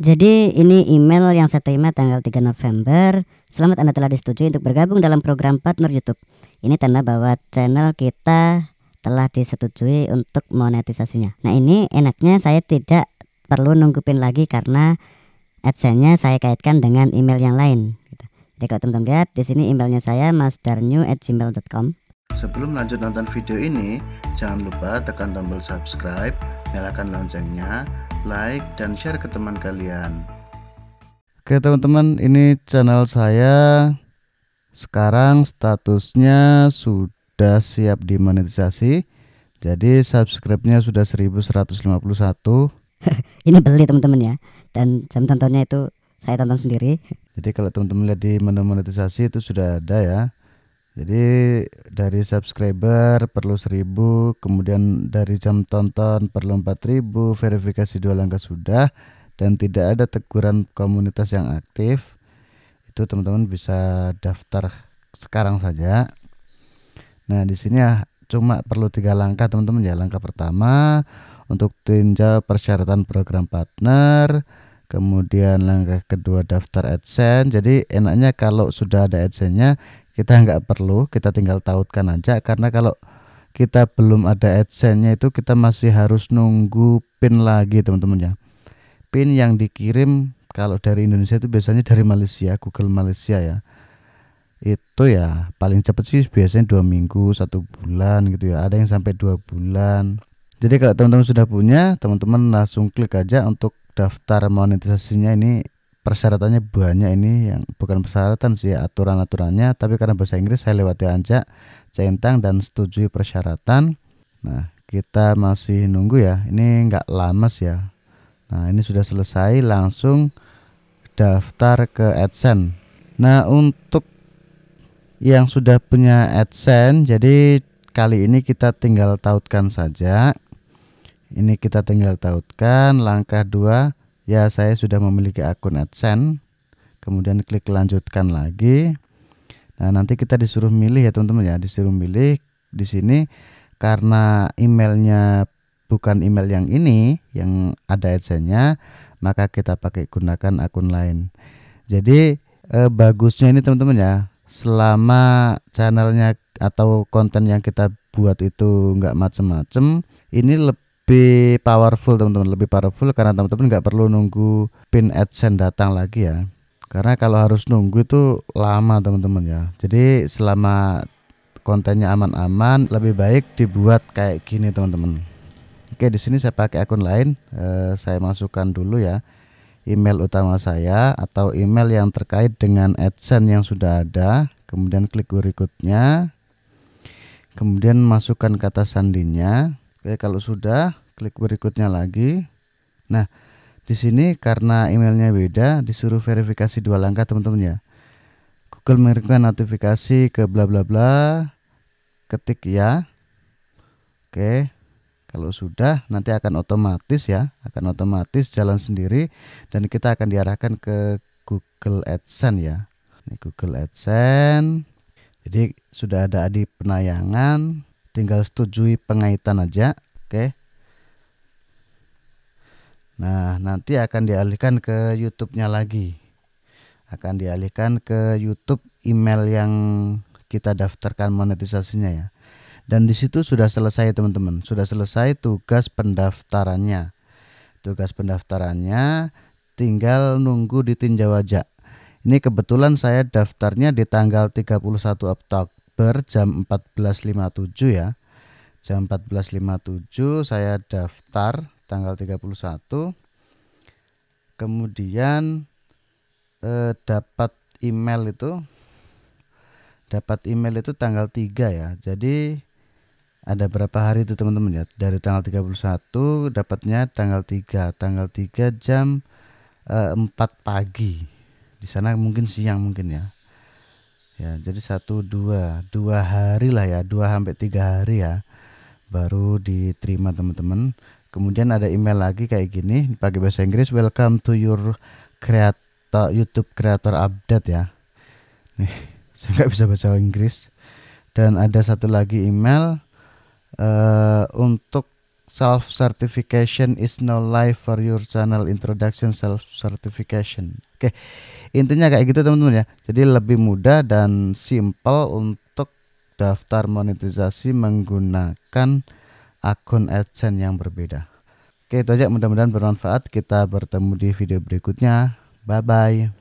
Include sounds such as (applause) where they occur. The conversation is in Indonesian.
Jadi ini email yang saya terima tanggal 3 November. Selamat Anda telah disetujui untuk bergabung dalam program partner YouTube. Ini tanda bahwa channel kita telah disetujui untuk monetisasinya. Nah ini enaknya saya tidak perlu nunggu pin lagi karena adsense-nya saya kaitkan dengan email yang lain. Gitu. Jadi kalau teman-teman lihat di sini emailnya saya masdarnew@gmail.com. Sebelum lanjut nonton video ini, jangan lupa tekan tombol subscribe, nyalakan loncengnya, like, dan share ke teman kalian. Oke teman-teman, ini channel saya. Sekarang statusnya sudah siap dimonetisasi. Jadi subscribe-nya sudah 1151. (laughs) ini beli teman-teman ya. Dan jam tontonnya itu saya tonton sendiri. Jadi kalau teman-teman lihat di menu monetisasi itu sudah ada ya. Jadi dari subscriber perlu 1000, kemudian dari jam tonton perlu 4000, verifikasi dua langkah sudah dan tidak ada teguran komunitas yang aktif. Itu teman-teman bisa daftar sekarang saja. Nah, di sini ya cuma perlu tiga langkah teman-teman ya. Langkah pertama untuk tinjau persyaratan program partner, kemudian langkah kedua daftar AdSense. Jadi enaknya kalau sudah ada AdSense-nya kita nggak perlu kita tinggal tautkan aja karena kalau kita belum ada adsense-nya itu kita masih harus nunggu pin lagi teman-teman ya pin yang dikirim kalau dari Indonesia itu biasanya dari Malaysia Google Malaysia ya itu ya paling cepat sih biasanya dua minggu satu bulan gitu ya ada yang sampai dua bulan jadi kalau teman-teman sudah punya teman-teman langsung klik aja untuk daftar monetisasinya ini persyaratannya banyak ini yang bukan persyaratan sih aturan-aturannya tapi karena bahasa Inggris saya lewati aja centang dan setuju persyaratan nah kita masih nunggu ya ini nggak lama sih ya nah ini sudah selesai langsung daftar ke AdSense nah untuk yang sudah punya AdSense jadi kali ini kita tinggal tautkan saja ini kita tinggal tautkan langkah 2 ya saya sudah memiliki akun AdSense kemudian klik lanjutkan lagi nah nanti kita disuruh milih ya teman-teman ya disuruh milih di sini karena emailnya bukan email yang ini yang ada AdSense-nya maka kita pakai gunakan akun lain jadi eh, bagusnya ini teman-teman ya selama channelnya atau konten yang kita buat itu nggak macem-macem ini lebih lebih powerful teman-teman lebih powerful karena teman-teman nggak perlu nunggu pin adsense datang lagi ya karena kalau harus nunggu itu lama teman-teman ya jadi selama kontennya aman-aman lebih baik dibuat kayak gini teman-teman oke di sini saya pakai akun lain e, saya masukkan dulu ya email utama saya atau email yang terkait dengan adsense yang sudah ada kemudian klik berikutnya kemudian masukkan kata sandinya Oke, kalau sudah klik berikutnya lagi. Nah, di sini karena emailnya beda, disuruh verifikasi dua langkah teman-teman ya. Google mengirimkan notifikasi ke bla bla bla, ketik ya. Oke, kalau sudah nanti akan otomatis ya, akan otomatis jalan sendiri dan kita akan diarahkan ke Google AdSense ya. Ini Google AdSense. Jadi sudah ada di penayangan, tinggal setujui pengaitan aja oke nah nanti akan dialihkan ke YouTube-nya lagi akan dialihkan ke YouTube email yang kita daftarkan monetisasinya ya dan disitu sudah selesai teman-teman sudah selesai tugas pendaftarannya tugas pendaftarannya tinggal nunggu ditinjau aja ini kebetulan saya daftarnya di tanggal 31 Oktober Oktober jam 14.57 ya. Jam 14.57 saya daftar tanggal 31. Kemudian eh, dapat email itu dapat email itu tanggal 3 ya. Jadi ada berapa hari itu teman-teman ya? Dari tanggal 31 dapatnya tanggal 3, tanggal 3 jam eh, 4 pagi. Di sana mungkin siang mungkin ya ya jadi satu dua dua hari lah ya dua sampai tiga hari ya baru diterima teman-teman kemudian ada email lagi kayak gini pakai bahasa Inggris welcome to your creator YouTube creator update ya nih (laughs) saya nggak bisa bahasa Inggris dan ada satu lagi email uh, untuk self certification is no life for your channel introduction self certification Oke. Intinya kayak gitu teman-teman ya. Jadi lebih mudah dan simple untuk daftar monetisasi menggunakan akun AdSense yang berbeda. Oke, itu aja mudah-mudahan bermanfaat. Kita bertemu di video berikutnya. Bye bye.